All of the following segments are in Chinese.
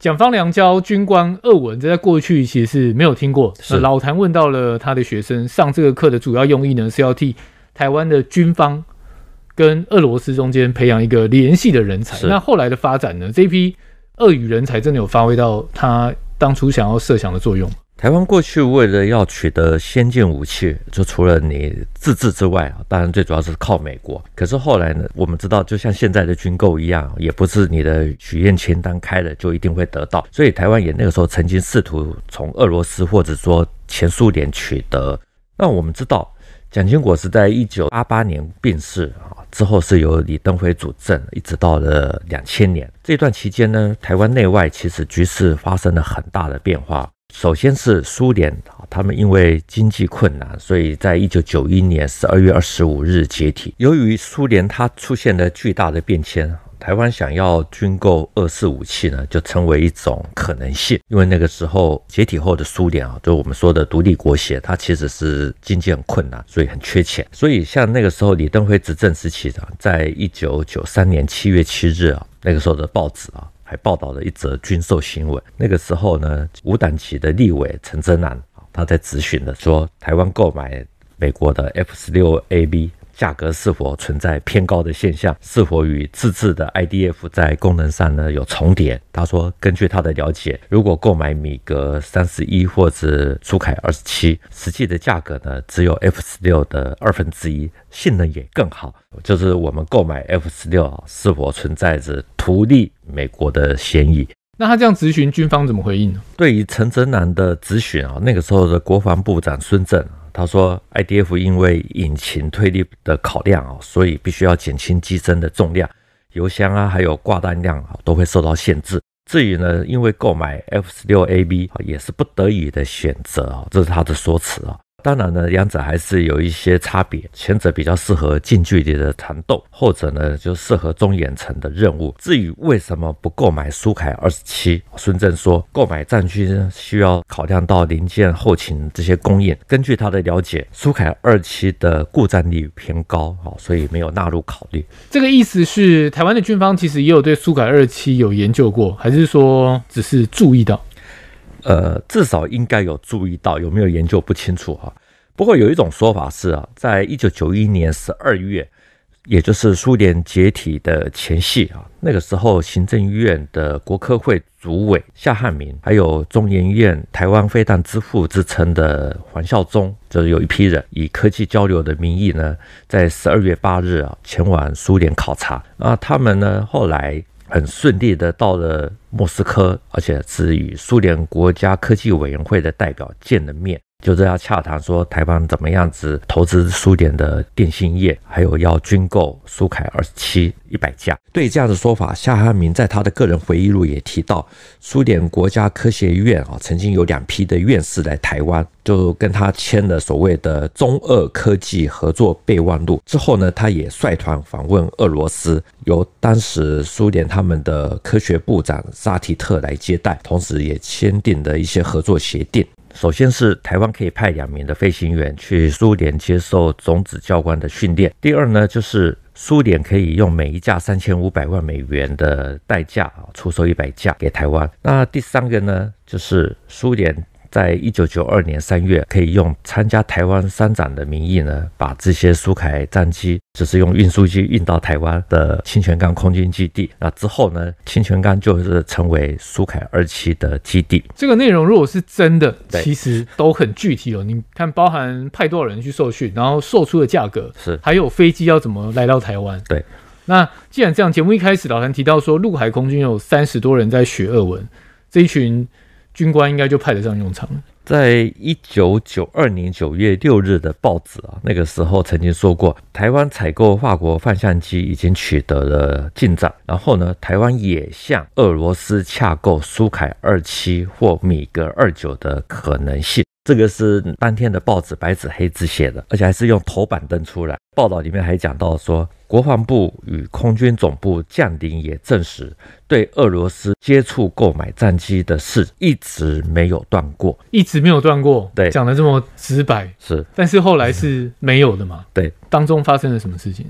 蒋方良教军官俄文，这在过去其实是没有听过。老谭问到了他的学生，上这个课的主要用意呢，是要替台湾的军方跟俄罗斯中间培养一个联系的人才。那后来的发展呢？这批俄语人才真的有发挥到他当初想要设想的作用台湾过去为了要取得先进武器，就除了你自制之外啊，当然最主要是靠美国。可是后来呢，我们知道，就像现在的军购一样，也不是你的许愿清单开了就一定会得到。所以台湾也那个时候曾经试图从俄罗斯或者说前苏联取得。那我们知道，蒋经国是在一九八八年病逝啊，之后是由李登辉主政，一直到了两千年这段期间呢，台湾内外其实局势发生了很大的变化。首先是苏联啊，他们因为经济困难，所以在一九九一年十二月二十五日解体。由于苏联它出现了巨大的变迁，台湾想要军购二次武器呢，就成为一种可能性。因为那个时候解体后的苏联啊，就我们说的独立国协，它其实是经济很困难，所以很缺钱。所以像那个时候李登辉执政时期呢，在一九九三年七月七日啊，那个时候的报纸啊。还报道了一则军售新闻。那个时候呢，无党旗的立委陈贞南，他在质询的说，台湾购买美国的 F 十六 AB。价格是否存在偏高的现象？是否与自制的 IDF 在功能上呢有重叠？他说，根据他的了解，如果购买米格三十一或者苏凯二十七，实际的价格呢只有 F 十六的二分之一，性能也更好。就是我们购买 F 十六，是否存在着图利美国的嫌疑？那他这样咨询军方怎么回应呢？对于陈泽南的咨询啊，那个时候的国防部长孙啊、他说：“I D F 因为引擎推力的考量啊，所以必须要减轻机身的重量，油箱啊，还有挂弹量啊，都会受到限制。至于呢，因为购买 F 十六 A B 啊，也是不得已的选择啊，这是他的说辞啊。”当然呢，两者还是有一些差别，前者比较适合近距离的缠斗，后者呢就适合中远程的任务。至于为什么不购买苏凯二十七，孙正说，购买战区需要考量到零件后勤这些供应。根据他的了解，苏凯二七的故障率偏高，好，所以没有纳入考虑。这个意思是，台湾的军方其实也有对苏凯二七有研究过，还是说只是注意到？呃，至少应该有注意到，有没有研究不清楚啊？不过有一种说法是啊，在一九九一年十二月，也就是苏联解体的前夕啊，那个时候行政院的国科会主委夏汉民，还有中研院台湾飞弹之父之称的黄孝忠，就是有一批人以科技交流的名义呢，在十二月八日啊前往苏联考察啊，他们呢后来很顺利的到了。莫斯科，而且是与苏联国家科技委员会的代表见了面。就是要洽谈说台湾怎么样子投资苏联的电信业，还有要军购苏凯二十七一百架。对这样的说法，夏汉明在他的个人回忆录也提到，苏联国家科学院啊，曾经有两批的院士来台湾，就跟他签了所谓的中俄科技合作备忘录。之后呢，他也率团访问俄罗斯，由当时苏联他们的科学部长沙提特来接待，同时也签订了一些合作协定。首先是台湾可以派两名的飞行员去苏联接受总指教官的训练。第二呢，就是苏联可以用每一架三千五百万美元的代价出售一百架给台湾。那第三个呢，就是苏联。在一九九二年三月，可以用参加台湾商展的名义呢，把这些苏凯战机只是用运输机运到台湾的清泉岗空军基地。那之后呢，清泉岗就是成为苏凯二期的基地。这个内容如果是真的，其实都很具体哦。你看，包含派多少人去受训，然后售出的价格是，还有飞机要怎么来到台湾。对，那既然这样，节目一开始老谭提到说，陆海空军有三十多人在学俄文，这一群。军官应该就派得上用场了。在一九九二年九月六日的报纸啊，那个时候曾经说过，台湾采购法国放相机已经取得了进展。然后呢，台湾也向俄罗斯洽购苏凯二七或米格二九的可能性。这个是当天的报纸，白纸黑字写的，而且还是用头版登出来。报道里面还讲到说，国防部与空军总部将领也证实，对俄罗斯接触购买战机的事一直没有断过，一直没有断过。对，讲的这么直白，是。但是后来是没有的嘛？对，当中发生了什么事情？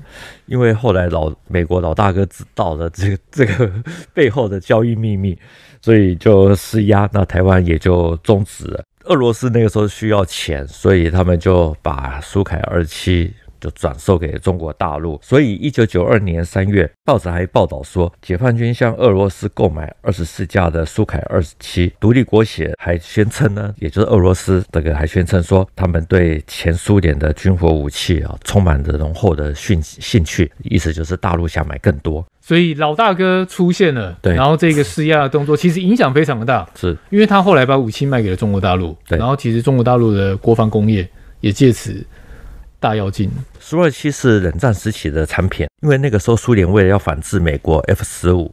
因为后来老美国老大哥知道了这个这个背后的交易秘密，所以就施压，那台湾也就终止了。俄罗斯那个时候需要钱，所以他们就把苏凯二十七就转售给中国大陆。所以一九九二年三月，报纸还报道说，解放军向俄罗斯购买二十四架的苏凯二十七。独立国协还宣称呢，也就是俄罗斯这个还宣称说，他们对前苏联的军火武器啊，充满着浓厚的兴兴趣，意思就是大陆想买更多。所以老大哥出现了，对，然后这个施压的动作其实影响非常的大，是因为他后来把武器卖给了中国大陆，然后其实中国大陆的国防工业也借此大跃进。苏二七是冷战时期的产品，因为那个时候苏联为了要仿制美国 F 十五。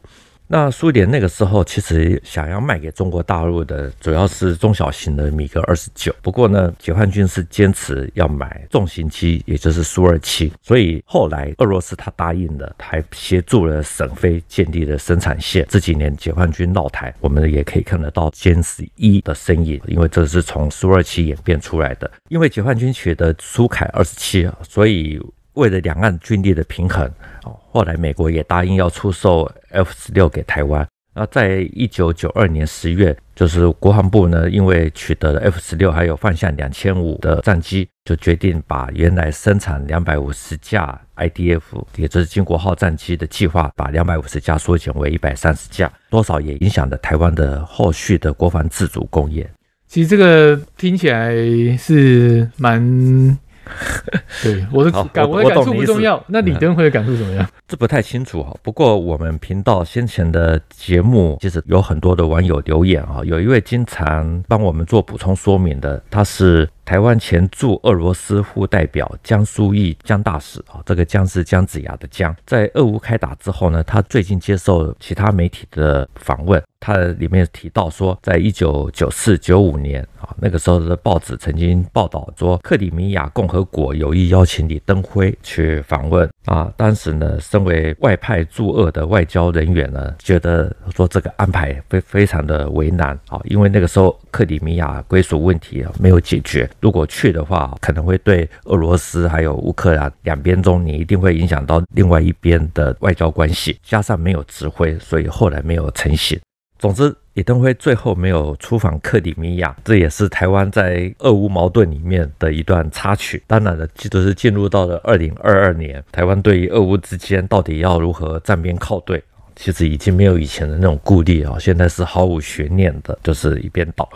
那苏联那个时候其实想要卖给中国大陆的主要是中小型的米格二十九，不过呢，解放军是坚持要买重型机，也就是苏二七，所以后来俄罗斯他答应了，还协助了沈飞建立了生产线。这几年解放军闹台，我们也可以看得到歼十一的身影，因为这是从苏二七演变出来的。因为解放军学的苏凯二十七，所以为了两岸军力的平衡，哦。后来，美国也答应要出售 F 十六给台湾。那在一九九二年十月，就是国防部呢，因为取得了 F 十六，还有放下两千五的战机，就决定把原来生产两百五十架 IDF，也就是金国号战机的计划，把两百五十架缩减为一百三十架，多少也影响了台湾的后续的国防自主工业。其实这个听起来是蛮。对我的感，我的感受不重要。那你等会的感触怎么样？这不太清楚哈。不过我们频道先前的节目，其实有很多的网友留言啊。有一位经常帮我们做补充说明的，他是。台湾前驻俄罗斯副代表江苏义江大使啊，这个江是姜子牙的姜。在俄乌开打之后呢，他最近接受其他媒体的访问，他里面提到说，在一九九四九五年啊，那个时候的报纸曾经报道说，克里米亚共和国有意邀请李登辉去访问啊。当时呢，身为外派驻俄的外交人员呢，觉得说这个安排非非常的为难啊，因为那个时候克里米亚归属问题啊没有解决。如果去的话，可能会对俄罗斯还有乌克兰两边中，你一定会影响到另外一边的外交关系。加上没有指挥，所以后来没有成型。总之，李登辉最后没有出访克里米亚，这也是台湾在俄乌矛盾里面的一段插曲。当然了，这是进入到了二零二二年，台湾对于俄乌之间到底要如何站边靠队，其实已经没有以前的那种顾虑啊。现在是毫无悬念的，就是一边倒。